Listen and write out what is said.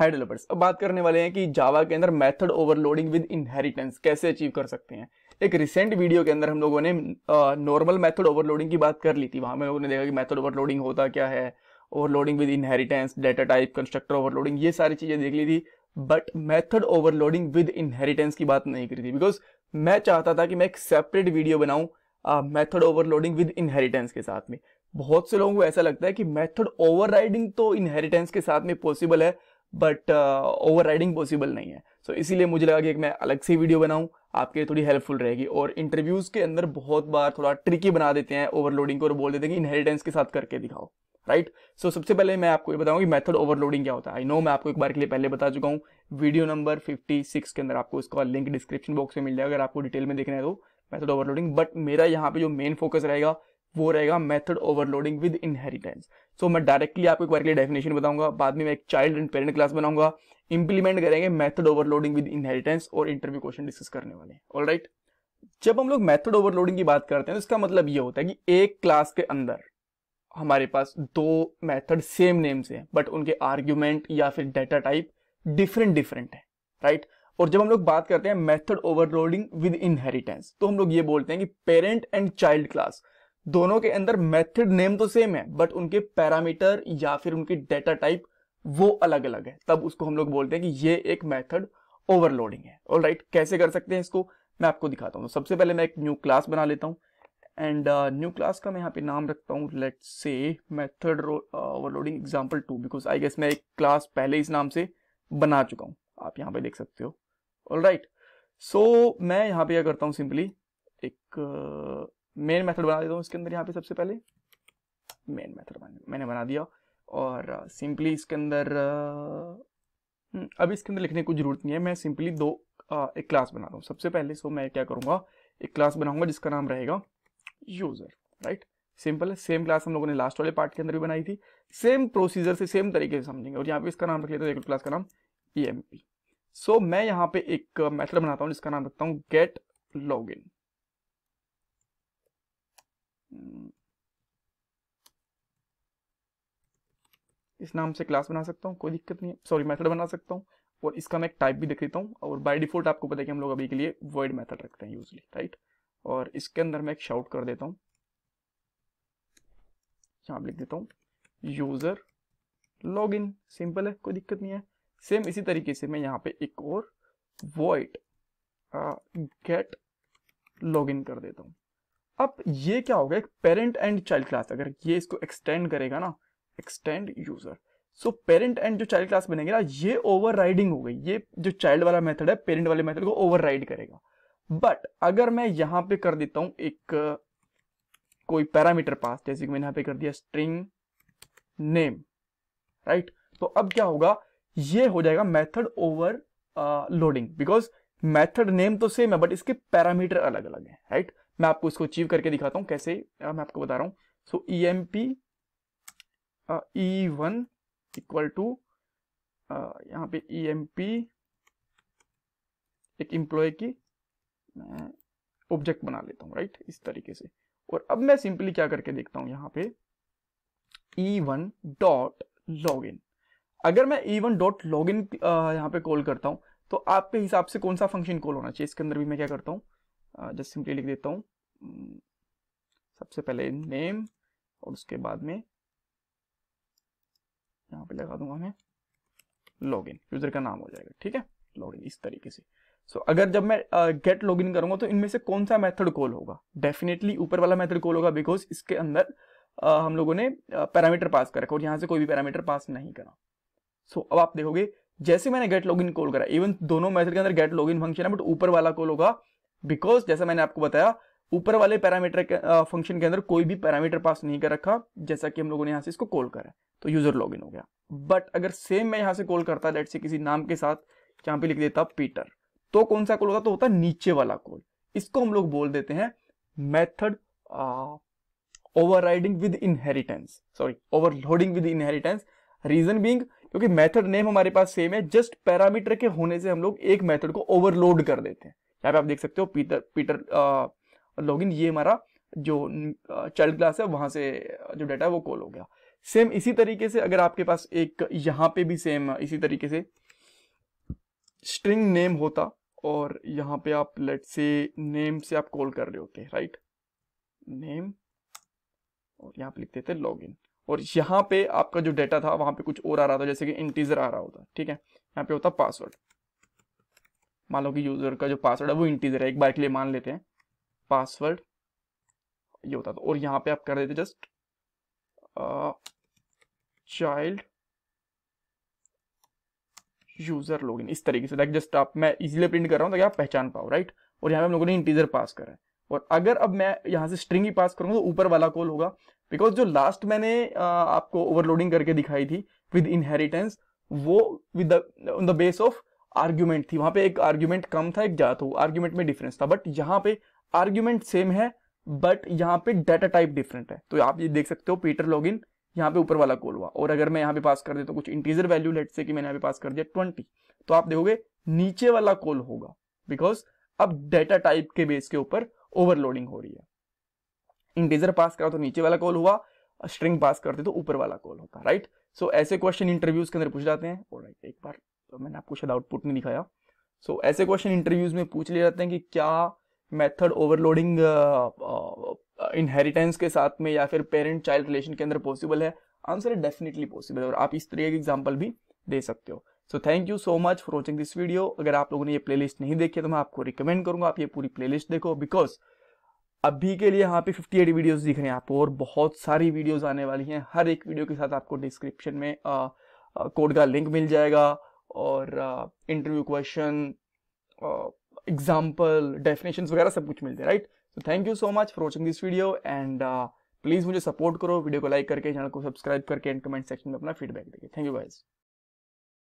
है डेवलपर्स अब बात करने वाले हैं कि जावा के अंदर मेथड ओवरलोडिंग विद इनहेरिटेंस कैसे अचीव कर सकते हैं एक रिसेंट वीडियो के अंदर हम लोगों ने नॉर्मल मेथड ओवरलोडिंग की बात कर ली थी वहां में लोगों ने देखा कि मेथड ओवरलोडिंग होता क्या है overloading with inheritance data type constructor overloading ये सारी चीजें देख ली थी but method overloading with inheritance की बात नहीं करी थी बिकॉज मैं चाहता था कि मैं एक सेपरेट वीडियो बनाऊं मेथड ओवरलोडिंग विद इनहेरिटेंस के साथ में बहुत से लोगों को ऐसा लगता है कि मेथड ओवरराइडिंग तो इनहेरिटेंस के साथ में पॉसिबल है बट ओवरराइडिंग पॉसिबल नहीं है सो so, इसीलिए मुझे लगा कि मैं अलग से वीडियो बनाऊँ आपके थोड़ी हेल्पफुल रहेगी और इंटरव्यूज़ के अंदर बहुत बार थोड़ा ट्रिकी बना देते हैं ओवरलोडिंग को और बोल देते हैं कि इनहेरिटेंस के साथ करके दिखाओ राइट right? सो so, सबसे पहले मैं आपको ये बताऊं कि मेथड ओवरलोडिंग क्या होता है आई नो मैं आपको एक बार के लिए पहले बता चुका हूँ वीडियो नंबर 56 के अंदर आपको इसका लिंक डिस्क्रिप्शन बॉक्स में मिल जाएगा अगर आपको डिटेल में देखना है तो मेथड ओवरलोडिंग बट मेरा यहाँ पे जो मेन फोकस रहेगा वो रहेगा method overloading with inheritance so मैं डायरेक्टली आपको एक बार के लिए डेफिनेशन बताऊंगा बाद में मैं एक चाइल्ड एंड पेरेंट क्लास बनाऊंगा इंप्लीमेंट करेंगे मेथड ओवरलोडिंग विद इनहेरिटेंस और इंटरव्यू क्वेश्चन डिस्कस करने वाले ऑल राइट जब हम लोग मैथड ओवरलोडिंग की बात करते हैं तो इसका मतलब ये होता है कि एक क्लास के अंदर हमारे पास दो मैथड सेम नेम से बट उनके आर्ग्यूमेंट या फिर डेटा टाइप डिफरेंट डिफरेंट है राइट right? और जब हम लोग बात करते हैं मेथड ओवरलोडिंग विद इनहेरिटेंस तो हम लोग ये बोलते हैं कि पेरेंट एंड चाइल्ड क्लास दोनों के अंदर मेथड नेम तो सेम है बट उनके पैरामीटर या फिर उनकी डेटा टाइप वो अलग अलग है तब उसको हम लोग बोलते हैं कि ये एक मेथड ओवरलोडिंग है और राइट right, कैसे कर सकते हैं इसको मैं आपको दिखाता हूँ सबसे पहले मैं एक न्यू क्लास बना लेता हूँ एंड न्यू क्लास का मैं यहाँ पे नाम रखता हूँ let say method overloading example two because I guess मैं एक क्लास पहले इस नाम से बना चुका हूँ आप यहाँ पे देख सकते हो ऑल राइट सो मैं यहाँ पे क्या करता हूँ सिंपली एक uh, मेन मेथड बना देता हूँ इसके अंदर यहाँ पे सबसे पहले मेन मेथड मैंने बना दिया और सिंपली uh, इसके अंदर uh, हम्म, अब इसके अंदर लिखने की कोई ज़रूरत नहीं है मैं सिंपली दो uh, एक क्लास बना रहा हूँ सबसे पहले सो मैं क्या करूँगा एक क्लास बनाऊँगा जिसका नाम रहेगा यूज़र राइट सिंपल है सेम क्लास हम लोगों ने लास्ट वाले पार्ट के अंदर भी बनाई थी सेम प्रोसीजर से सेम तरीके से समझेंगे और यहाँ पे इसका नाम रख लेते हैं क्लास का नाम ई एम पी सो मैं यहाँ पे एक मेथड बनाता हूँ जिसका नाम रखता हूँ गेट लॉग इन हम्म। इस नाम से क्लास बना सकता हूँ कोई दिक्कत नहीं है सॉरी मेथड बना सकता हूँ और इसका मैं एक टाइप भी देख देता हूँ और बाय डिफॉल्ट आपको पता है कि हम लोग अभी के लिए वर्ड मेथड रखते हैं यूजली राइट और इसके अंदर मैं एक शाउट कर देता हूँ यहाँ लिख देता हूँ यूजर लॉग इन सिंपल है कोई दिक्कत नहीं है सेम इसी तरीके से मैं यहाँ पे एक और वॉइड गेट लॉग इन कर देता हूँ अब ये क्या होगा एक पेरेंट एंड चाइल्ड क्लास अगर ये इसको एक्सटेंड करेगा ना extend user so parent and जो चाइल्ड क्लास बनेगी ना ये ओवर हो गई ये जो चाइल्ड वाला मेथड है पेरेंट वाले मेथड को ओवर करेगा बट अगर मैं यहाँ पे कर देता हूँ एक कोई पैरामीटर पास जैसे कि मैंने यहाँ पे कर दिया स्ट्रिंग नेम राइट तो अब क्या होगा ये हो जाएगा method overloading because method name तो सेम है बट इसके पैरामीटर अलग अलग है राइट right? मैं आपको इसको अचीव करके दिखाता हूँ कैसे आ, मैं आपको बता रहा हूँ so E M P E one equal to यहाँ पे ई एम पी एक एम्प्लॉय की मैं ऑब्जेक्ट बना लेता हूँ राइट इस तरीके से और अब मैं सिंपली क्या करके देखता हूँ यहाँ पे E one dot login अगर मैं E one dot login यहाँ पे कॉल करता हूँ तो आपके हिसाब से कौन सा फंक्शन कॉल होना चाहिए इसके अंदर भी मैं क्या करता हूँ जस्ट सिंपली लिख देता हूँ hmm, सबसे पहले नेम और उसके बाद में यहाँ पे लगा दूंगा मैं लॉगिन यूजर का नाम हो जाएगा ठीक है लॉगिन इस तरीके से सो so, अगर जब मैं गेट लॉग इन करूंगा तो इनमें से कौन सा मेथड कॉल होगा डेफिनेटली ऊपर वाला मेथड कॉल होगा बिकॉज इसके अंदर uh, हम लोगों ने पैरामीटर पास कर रखा और यहाँ से कोई भी पैरामीटर पास नहीं करा सो so, अब आप देखोगे जैसे मैंने गेट लॉग इन कॉल करा इवन दोनों मेथड के अंदर गेट लॉग इन फंक्शन है बट ऊपर वाला कॉल होगा बिकॉज जैसा मैंने आपको बताया ऊपर वाले पैरामीटर के फंक्शन के अंदर कोई भी पैरामीटर पास नहीं कर रखा जैसा कि हम लोगों ने यहाँ से इसको कॉल करा तो यूजर लॉग हो गया बट अगर सेम मैं यहाँ से कॉल करता लेट से किसी नाम के साथ यहाँ पे लिख देता पीटर तो कौन सा कॉल होता तो होता नीचे वाला कॉल इसको हम लोग बोल देते हैं method riding with inheritance sorry overloading with inheritance reason being क्योंकि मेथड नेम हमारे पास सेम है जस्ट पैरामीटर के होने से हम लोग एक मेथड को ओवरलोड कर देते हैं यहाँ पे आप देख सकते हो पीटर पीटर लॉगिन ये हमारा जो चाइल्ड क्लास है वहां से जो डाटा है वो कॉल हो गया सेम इसी तरीके से अगर आपके पास एक यहाँ पे भी सेम इसी तरीके से स्ट्रिंग नेम होता और यहाँ पे आप लेट से नेम से आप कॉल कर रहे होते राइट नेम और यहाँ पे लिख देते लॉग इन और यहाँ पे आपका जो डाटा था वहाँ पे कुछ और आ रहा था जैसे कि इंटीजर आ रहा होता ठीक है यहाँ पे होता पासवर्ड मान लो कि यूज़र का जो पासवर्ड है वो इंटीजर है एक बार के लिए मान लेते हैं पासवर्ड ये होता था और यहाँ पे आप कर देते just child user login इस तरीके से लाइक जस्ट आप मैं इजीली प्रिंट कर रहा हूँ ताकि आप पहचान पाओ राइट और यहाँ पे हम लोगों ने इंटीजर पास करा है और अगर अब मैं यहाँ से स्ट्रिंग ही पास करूँगा तो ऊपर वाला कॉल होगा बिकॉज जो लास्ट मैंने आपको ओवरलोडिंग करके दिखाई थी विद इनहेरिटेंस वो with the base of argument थी वहां पे एक आर्ग्यूमेंट कम था एक ज्यादा तो था आर्ग्यूमेंट में डिफरेंस था बट यहाँ पे आर्ग्यूमेंट सेम है बट यहाँ पे डाटा टाइप डिफरेंट है तो आप ये देख सकते हो पीटर लॉगिन यहाँ पे ऊपर वाला कॉल हुआ और अगर मैं यहाँ पे पास कर देता तो कुछ इंटीजर वैल्यू लेट से कि मैंने यहाँ पे पास कर दिया ट्वेंटी तो आप देखोगे नीचे वाला कॉल होगा बिकॉज अब डेटा टाइप के बेस के ऊपर ओवरलोडिंग हो रही है इंटीजर पास करा तो नीचे वाला कॉल हुआ स्ट्रिंग पास करते तो ऊपर वाला कॉल होता राइट सो so, ऐसे क्वेश्चन इंटरव्यूज के अंदर पूछ जाते हैं और एक बार तो मैंने आपको शायद आउटपुट नहीं दिखाया सो so, ऐसे क्वेश्चन इंटरव्यूज में पूछ लिए जाते हैं कि क्या मेथड ओवरलोडिंग इनहेरिटेंस के साथ में या फिर पेरेंट चाइल्ड रिलेशन के अंदर पॉसिबल है आंसर है डेफिनेटली पॉसिबल और आप इस तरीके के एग्जाम्पल भी दे सकते हो so thank you so much for watching this video अगर आप लोगों ने ये प्लेलिस्ट नहीं देखी तो मैं आपको रिकमेंड करूंगा आप ये पूरी प्लेलिस्ट देखो बिकॉज अभी के लिए यहाँ पे 58 वीडियोज दिख रहे हैं आपको और बहुत सारी वीडियोस आने वाली हैं हर एक वीडियो के साथ आपको डिस्क्रिप्शन में कोड uh, uh, का लिंक मिल जाएगा और इंटरव्यू क्वेश्चन एग्जाम्पल डेफिनेशन वगैरह सब कुछ मिलते हैं right so thank you so much for watching this video and please मुझे सपोर्ट करो वीडियो को लाइक करके चैनल को सब्सक्राइब करके एंड कमेंट सेक्शन में अपना फीडबैक देखिए थैंक यू गाइज़